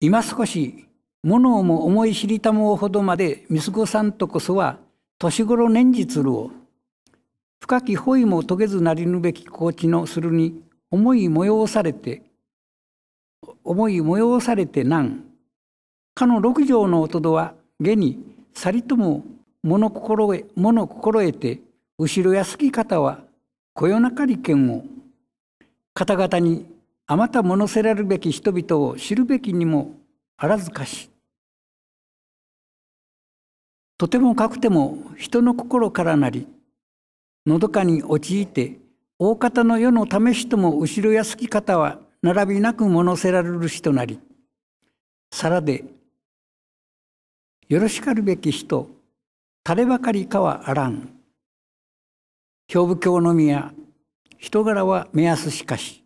今少し物をも思い知りたもうほどまで息子さんとこそは年頃年次るを深き保意も遂げずなりぬべき高知のするに思い催されて思い催されてなんかの六条の音どは下にさりとも物心得物心得て後ろやすき方はこよなかり剣を方々にあまた物せらるべき人々を知るべきにもあらずかしとてもかくても人の心からなりのどかに陥って大方の世の試しとも後ろやすき方は並びなく物せられるしとなりさらでよろしかるべき人ればかりかはあらん兵部教の宮人柄は目安しかし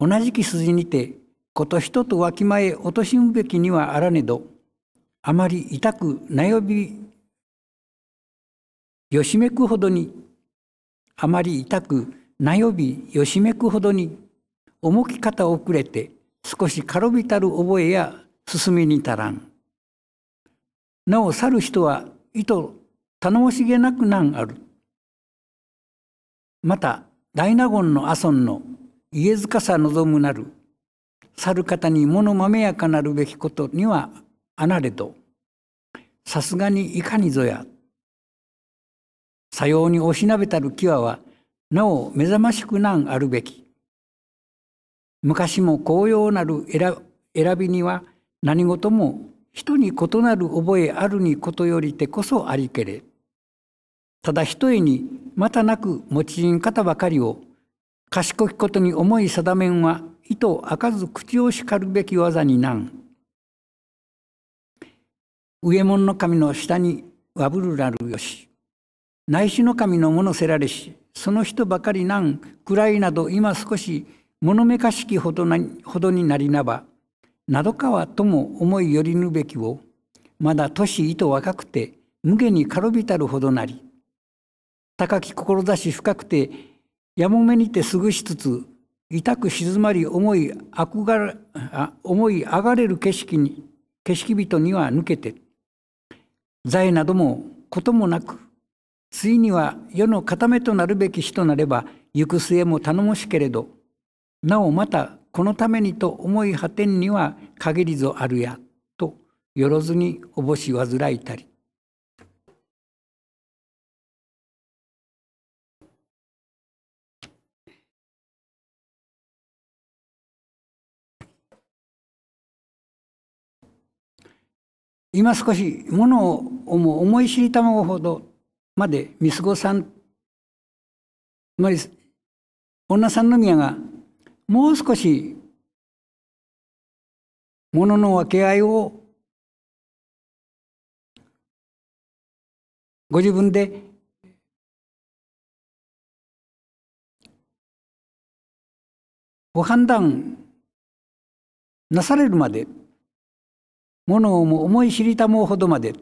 同じき筋にてこと人とわきまえおとしむべきにはあらねどあまり痛くなよびよしめくほどにあまり痛くなよびよしめくほどに重き方遅れて少し軽びたる覚えや進みに足らんなお去る人は意図頼もしげなくなんあるまた大納言の阿孫の家塚さ望むなる去る方に物まめやかなるべきことにはあなれどさすがにいかにぞやさようにおしなべたる際はなお目覚ましくなんあるべき昔も紅葉なる選びには何事も人に異なる覚えあるにことよりてこそありけれただひとえにまたなく持ち人方ばかりを賢きことに重い定めんは図を開かず口を叱るべき技になん上門の神の下にわぶるらるよし内視の神のものせられしその人ばかりなんいなど今少し物めかしきほどほどになりなばなどかはとも思いよりぬべきをまだ年意と若くて無下に軽びたるほどなり高き志深くてやもめにてすぐしつつ痛く静まり思い憧れ思いあがれる景色に景色人には抜けて財などもこともなくついには世の固めとなるべき死となれば行く末も頼もしけれどなおまたこのためにと思い果てんには限りぞあるやとよろずにおぼしらいたり今少しものを思い知りたまごほどまで見過ごさんつまり女三宮がもう少しものの分け合いをご自分でご判断なされるまで物をも思い知りたもうほどまで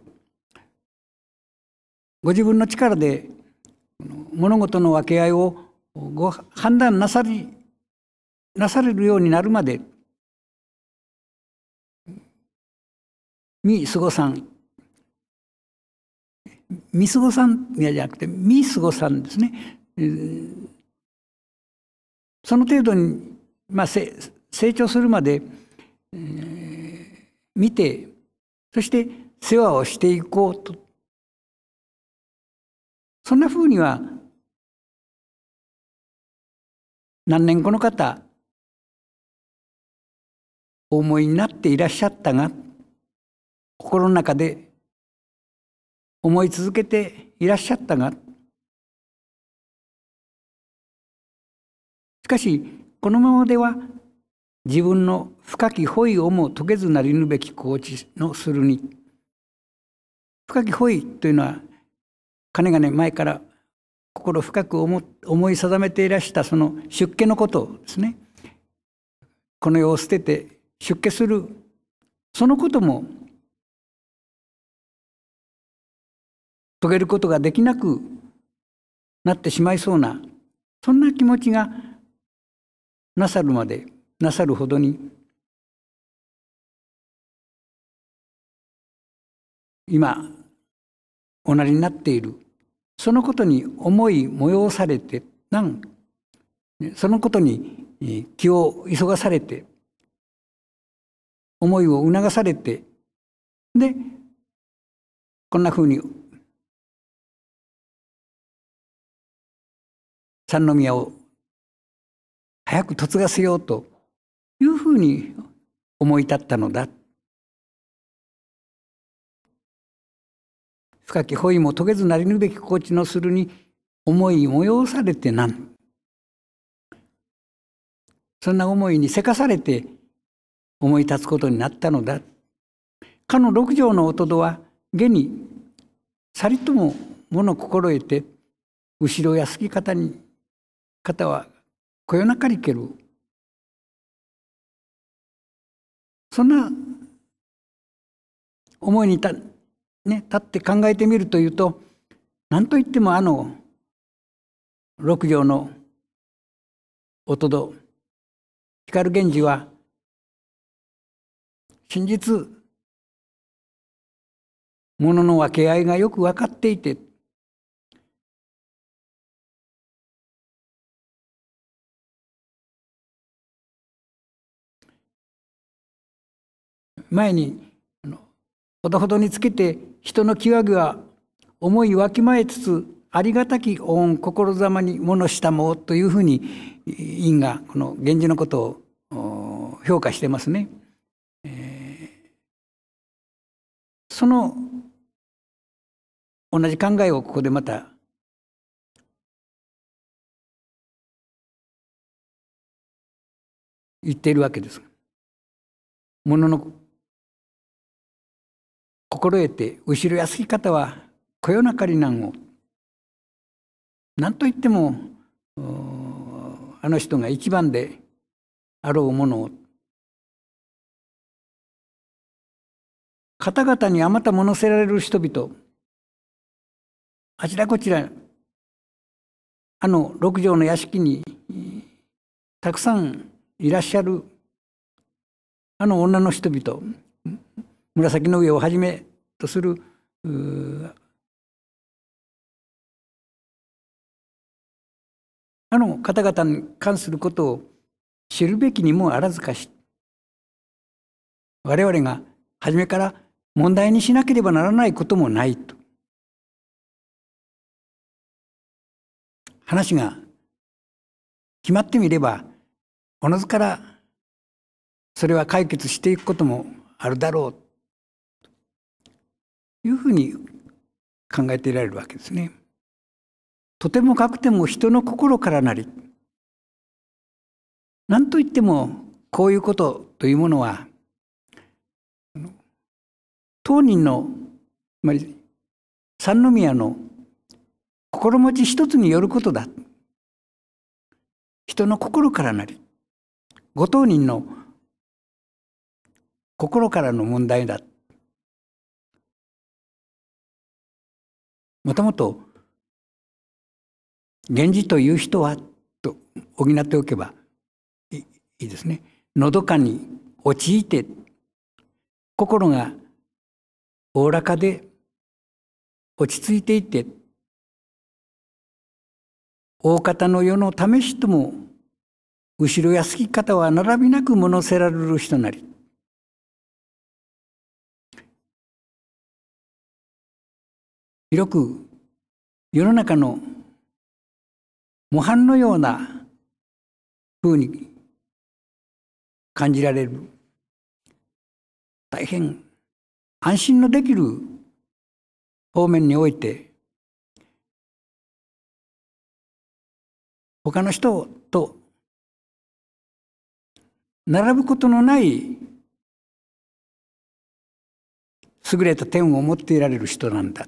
ご自分の力で物事の分け合いをご判断なさりなされるようになるまでみすごさんみすごさんじゃなくてみすごさんですね、その程度に、まあ、成長するまで、えー見てそして世話をしていこうとそんなふうには何年この方お思いになっていらっしゃったが心の中で思い続けていらっしゃったがしかしこのままでは自分の深き保意をも解けずなりぬべき高知のするに深き保意というのはかねがね前から心深く思い定めていらしたその出家のことをですねこの世を捨てて出家するそのことも遂げることができなくなってしまいそうなそんな気持ちがなさるまでなさるほどに今おなりになっているそのことに思い催されてなんそのことに気を急がされて思いを促されてでこんなふうに三宮を早く嫁がせようというふうに思い立ったのだ深き恋も遂げずなりぬべき心地のするに思い催されてなんそんな思いにせかされて思い立つことになったのだかの六条の弟は下にさりとももの心得て後ろやすき方に方はこよなかりけるそんな思いにた、ね、立って考えてみるというと何といってもあの六条のおとど光源氏は真実ものの分け合いがよく分かっていて前にほどほどにつけて人の際は思いわきまえつつありがたき御恩心ざまに物したもというふうに院がこの源氏のことを評価してますね。その同じ考えをここでまた言っているわけです。ものの心得て後ろすき方はこよなかりなんを何と言ってもあの人が一番であろうものを方々にあまたものせられる人々あちらこちらあの六畳の屋敷にたくさんいらっしゃるあの女の人々紫の上をはじめとするあの方々に関することを知るべきにもあらずかし我々が初めから問題にしなければならないこともないと話が決まってみればおのずからそれは解決していくこともあるだろういうふうに考えていられるわけですね。とてもかくても人の心からなり何といってもこういうことというものは当人のつまり三宮の心持ち一つによることだ人の心からなりご当人の心からの問題だもともと源氏という人はと補っておけばいいですね。のどかに陥って心がおおらかで落ち着いていて大方の世の試しとも後ろや好き方は並びなく物せられる人なり広く世の中の模範のような風に感じられる大変安心のできる方面において他の人と並ぶことのない優れた点を持っていられる人なんだ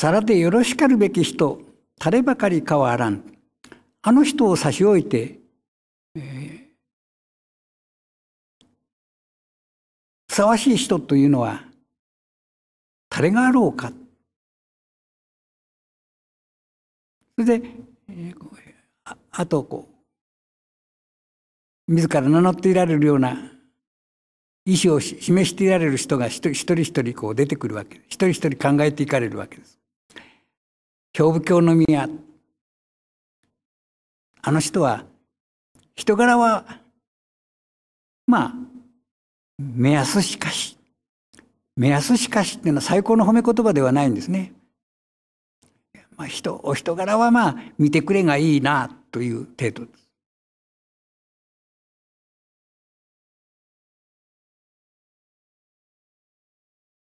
皿でよろしかるべき人、たればかりかはあらん。あの人を差し置いて、えー、ふさわしい人というのは、誰があろうか。それで、ああとこう、自ら名乗っていられるような意思を示していられる人が一人一人こう出てくるわけです。一人一人考えていかれるわけです。教部教の宮あの人は人柄はまあ目安しかし目安しかしっていうのは最高の褒め言葉ではないんですね。まあ人お人柄はまあ見てくれがいいなという程度です。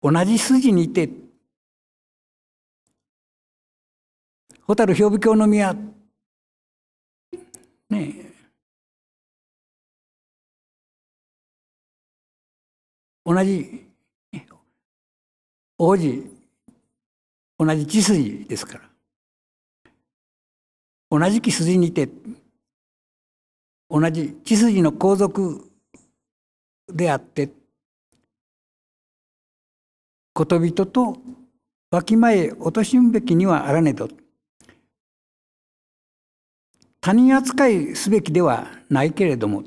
同じ筋にいて小樽兵部教の宮、ね、え。同じ王子同じ血筋ですから同じ血筋にて同じ血筋の皇族であってことびととわきまえ落としむべきにはあらねど他人扱いすべきではないけれども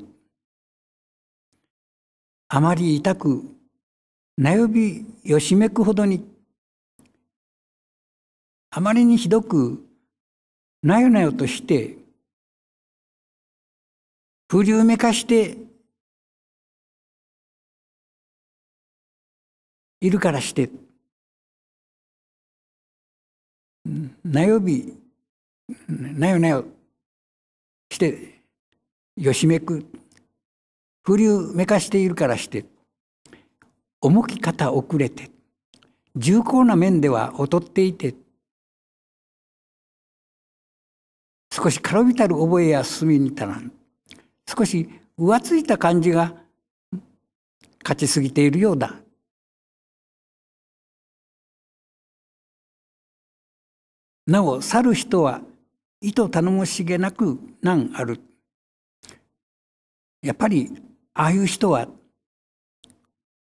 あまり痛くよびよしめくほどにあまりにひどくなよなよとして風流めかしているからしてなよびなよなよしてよしめく風流めかしているからして重き方遅れて重厚な面では劣っていて少し軽びたる覚えやみにたらん少し浮ついた感じが勝ちすぎているようだなお去る人は意図頼もしげなく難ある。やっぱりああいう人は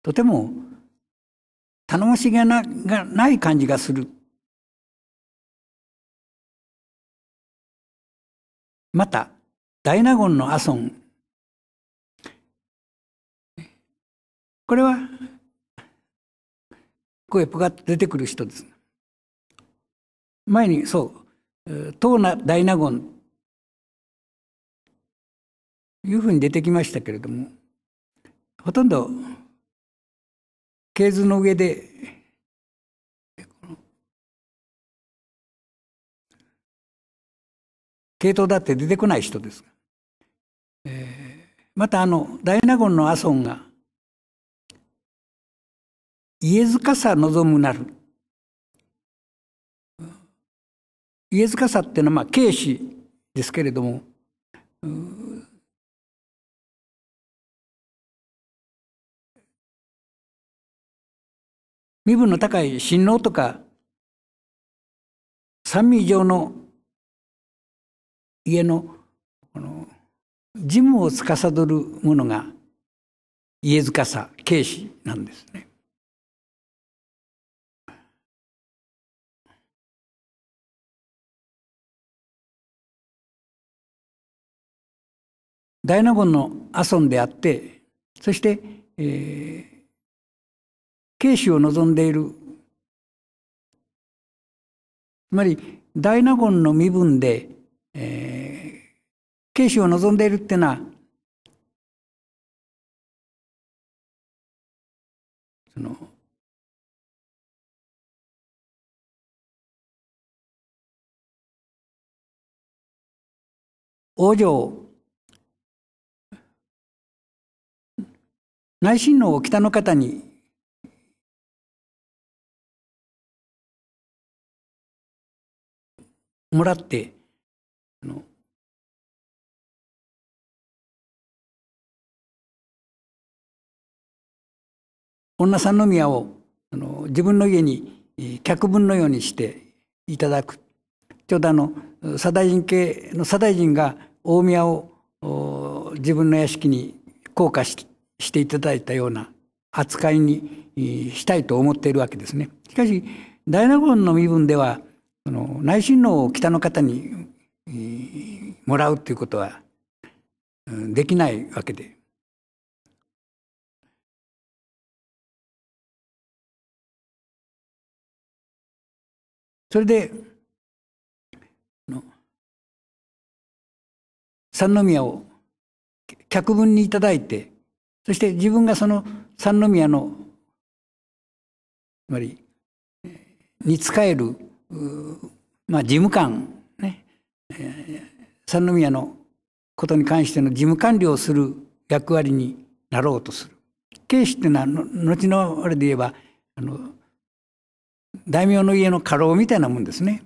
とても頼もしげながない感じがする。また大納言の阿孫これは声ポカッと出てくる人です。前にそう当大納言いうふうに出てきましたけれどもほとんど系図の上で系統だって出てこない人です。えー、またあの大納言の阿蘇が「家塚さ望むなる」家塚さっていうのはまあ慶氏ですけれども身分の高い親王とか三味以上の家のこの事務を司る者が家塚さ慶氏なんですね。大納言の阿孫であってそして、えー、慶州を望んでいるつまり大納言の身分で、えー、慶州を望んでいるっていうのはその王女を内親王を北の方にもらってあの女三宮をあの自分の家に客分のようにしていただくちょうどあの左大臣系の左大臣が大宮を自分の屋敷に降下してしていただいたような扱いにしたいと思っているわけですね。しかし大納言の身分ではその内親王を北の方にもらうということはできないわけで。それで三宮を客分にいただいてそして自分がその三宮のつまりに仕える、まあ、事務官ね、三宮のことに関しての事務官僚をする役割になろうとする。警視っていうのは後のあれで言えばあの大名の家の家老みたいなもんですね。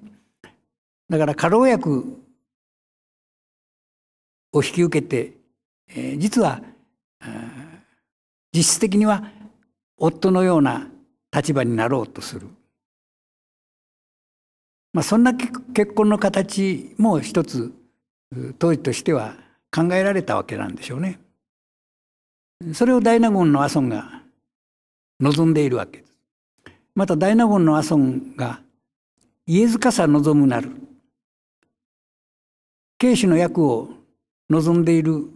だから家老役を引き受けて、えー、実は実質的には夫のような立場になろうとする、まあ、そんな結婚の形も一つ当時としては考えられたわけなんでしょうね。それを大納言の阿孫が望んでいるわけです。また大納言の阿孫が家塚さ望むなる慶主の役を望んでいる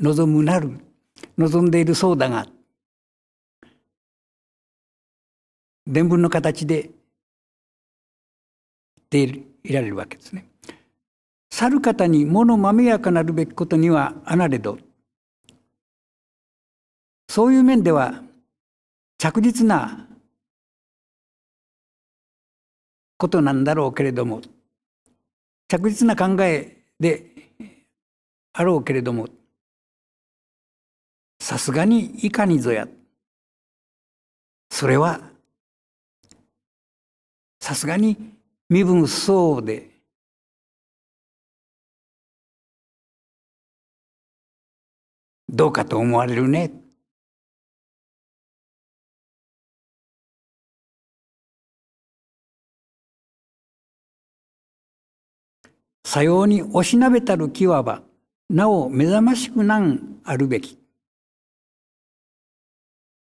望むなる望んでいるそうだが伝聞の形ででいられるわけですね。去る方に物まめやかなるべきことにはあなれどそういう面では着実なことなんだろうけれども着実な考えであろうけれどもさすがにいかにぞやそれはさすがに身分相応でどうかと思われるね。さようにおしなべたるきわば、なお目覚ましくなんあるべき。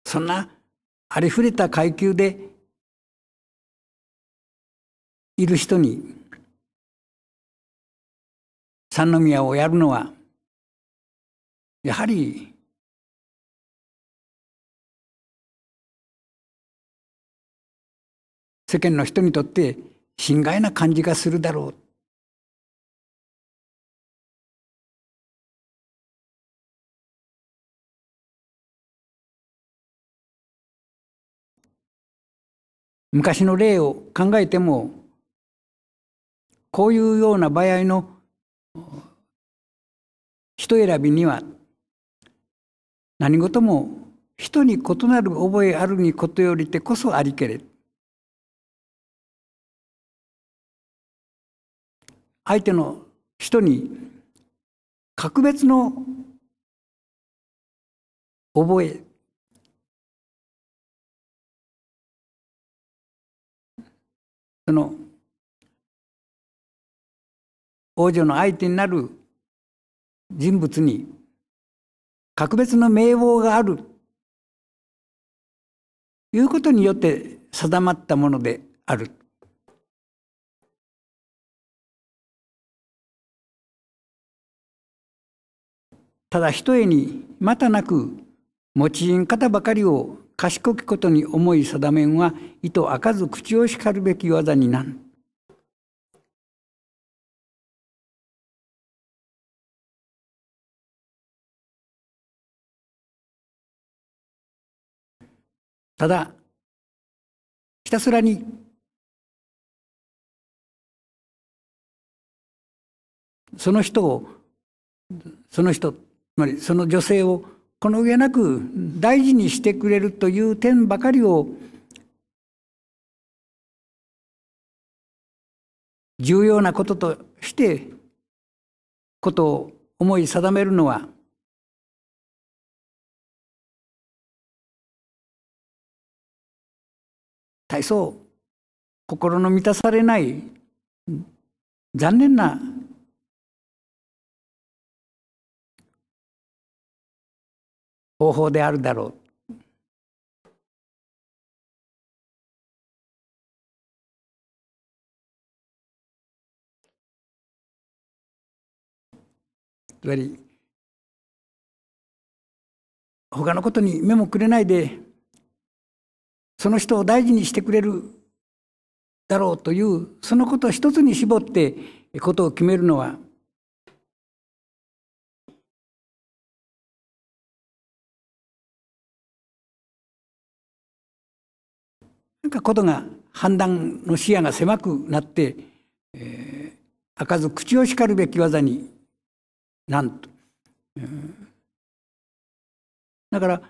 そんなありふれた階級でいる人に三宮をやるのはやはり世間の人にとって心外な感じがするだろう。昔の例を考えてもこういうような場合の人選びには何事も人に異なる覚えあるにことよりてこそありけれ相手の人に格別の覚えその王女の相手になる人物に格別の名簿があるいうことによって定まったものである。ただひとえにまたなく持ちん方ばかりを賢きことに思い定めんは意図あかず口を叱るべき技になん。ただ、ひたすらにその人をその人つまりその女性をこの上なく大事にしてくれるという点ばかりを重要なこととしてことを思い定めるのは大層心の満たされない残念な方法であるだろう。つまり他のことに目もくれないでその人を大事にしてくれるだろうというそのことを一つに絞ってことを決めるのはなんかことが判断の視野が狭くなって、えー、開かず口を叱るべき技になんと、だから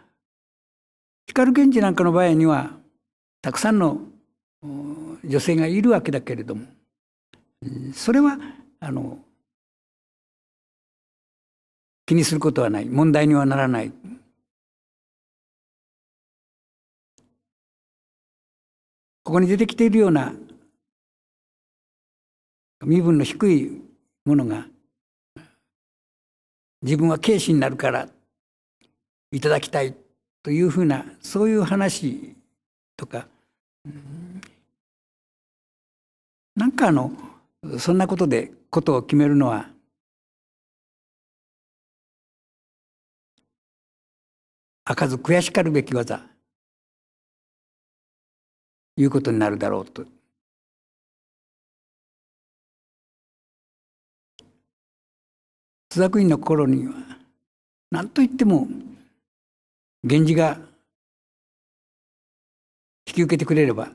光源氏なんかの場合にはたくさんの女性がいるわけだけれどもそれはあの気にすることはない問題にはならない。ここに出てきているような身分の低いものが自分は軽視になるからいただきたいというふうなそういう話とか、うん、なんかあのそんなことでことを決めるのは開かず悔しかるべき技いうことになるだろうと。須雀院の心には何といっても源氏が引き受けてくれれば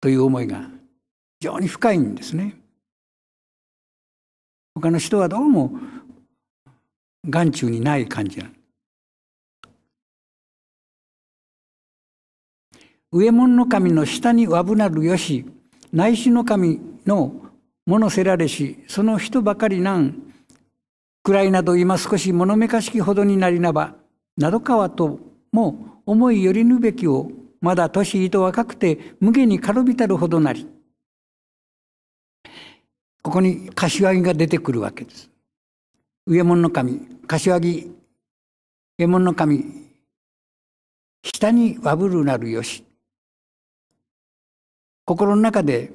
という思いが非常に深いんですね。他の人はどうも眼中にない感じな上門の神の下にわぶなるよし内視の神のものせられしその人ばかりなん位など今少し物めかしきほどになりなばなどかはとも思いよりぬべきをまだ年いと若くて無下に軽びたるほどなりここに柏木が出てくるわけです上門の神柏木上門の神下にわぶるなるよし心の中で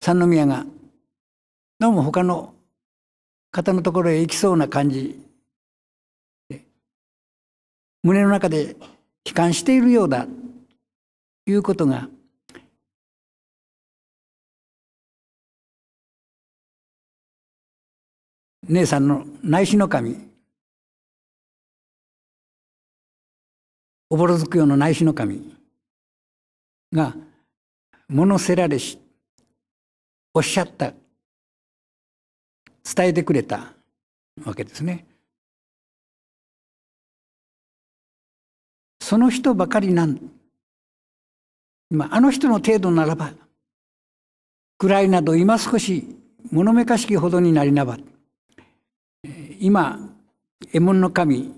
三宮がどうも他の方のところへ行きそうな感じ胸の中で帰還しているようだということが姉さんの内視の神おぼろづくよな内視の神が物せられしおっしゃった伝えてくれたわけですね。その人ばかりなん今あの人の程度ならば位など今少し物めかしきほどになりなば今獲物の神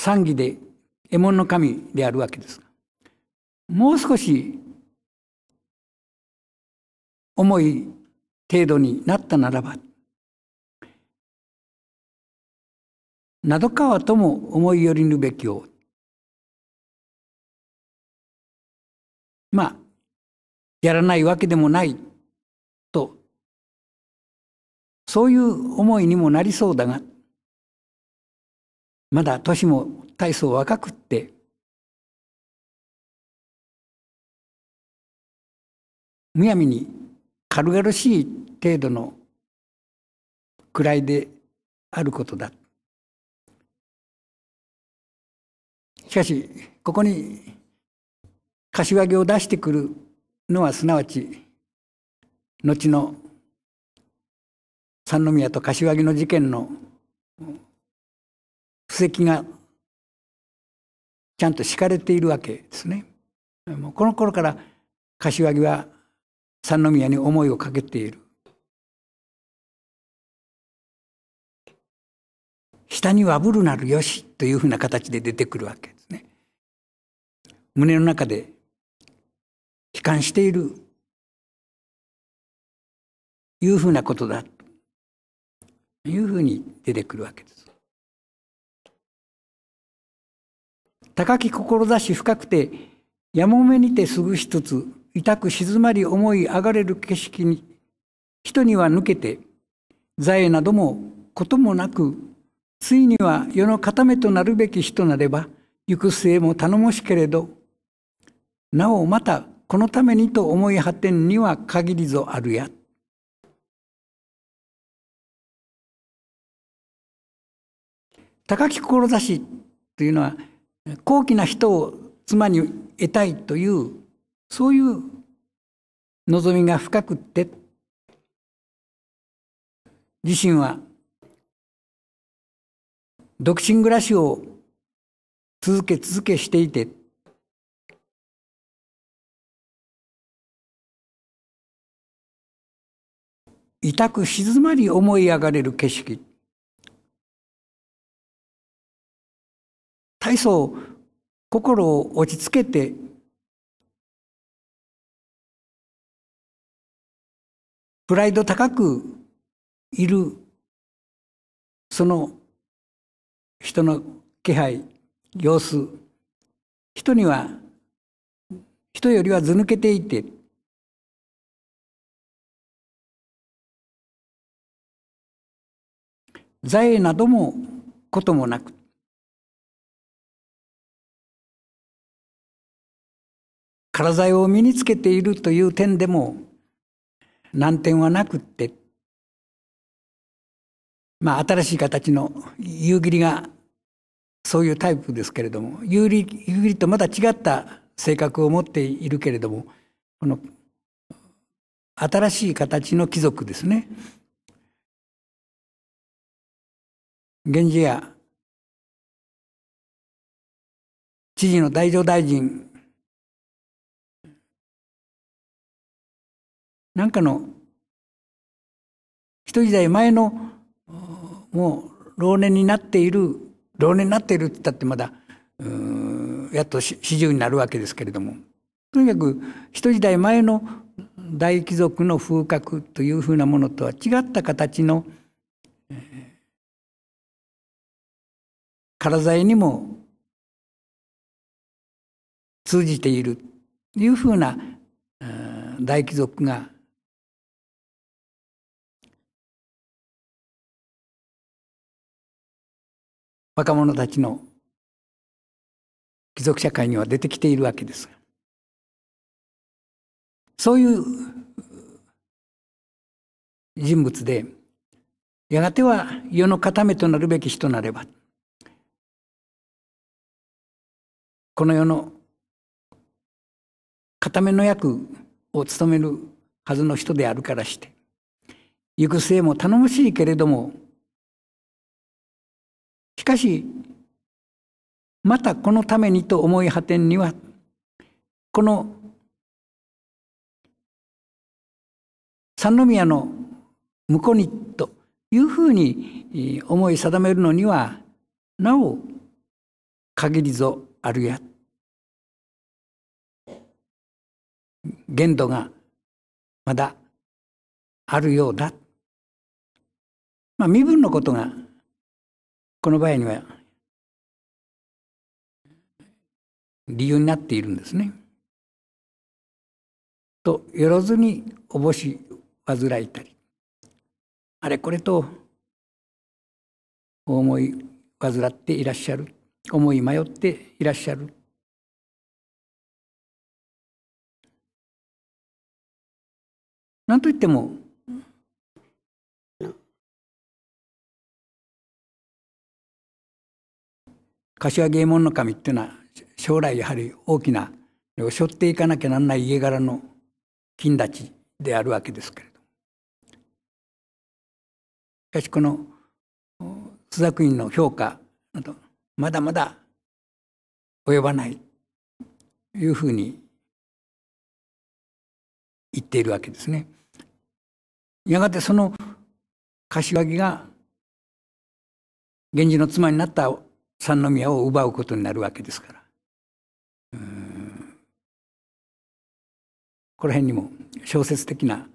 賛義で獲物の神であるわけですもう少し重い程度になったならばなどかはとも思いよりぬべきをまあやらないわけでもないとそういう思いにもなりそうだがまだ年も大層若くってむやみに軽々しい程度の位であることだった。しかしここに柏木を出してくるのはすなわち後の三宮と柏木の事件の布石がちゃんと敷かれているわけですね。もうこの頃から柏木は三宮に思いをかけている。下にわぶるなるよしというふうな形で出てくるわけです。胸の中で悲観しているいうふうなことだというふうに出てくるわけです。高き志深くてやもめにてすぐしつつ痛く静まり思い上がれる景色に人には抜けて財などもこともなくついには世の固めとなるべき人なれば行く末も頼もしけれどなおまたこのためにと思い果てんには限りぞあるや。高き志というのは高貴な人を妻に得たいというそういう望みが深くって自身は独身暮らしを続け続けしていて痛く静まり思い上がれる景色大層心を落ち着けてプライド高くいるその人の気配様子人には人よりはず抜けていて財などもこともなく体を身につけているという点でも難点はなくってまあ新しい形の夕霧がそういうタイプですけれども夕霧とまた違った性格を持っているけれどもこの新しい形の貴族ですね源氏や知事の大乗大臣なんかの一時代前のもう老年になっている老年になっているって言ったってまだやっと四十になるわけですけれどもとにかく一時代前の大貴族の風格というふうなものとは違った形の体にも通じているというふうな大貴族が若者たちの貴族社会には出てきているわけですそういう人物でやがては世の固めとなるべき人なれば。この世の固めの役を務めるはずの人であるからして行く末も頼もしいけれどもしかしまたこのためにと思い果てにはこの三宮の向こうにというふうに思い定めるのにはなお限りぞあるや限度がまだあるようだ、まあ、身分のことがこの場合には理由になっているんですね。とよろずにおぼし患いたりあれこれと思い患っていらっしゃる思い迷っていらっしゃる何といっても柏芸門の神っていうのは将来やはり大きな背負っていかなきゃなんない家柄の金立ちであるわけですけれどしかしこの朱雀院の評価などまだまだ及ばないというふうに言っているわけですね。やがてその柏木が源氏の妻になった三宮を奪うことになるわけですからこの辺にも小説的な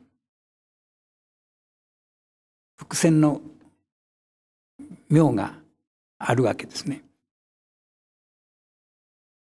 伏線の妙があるわけですね。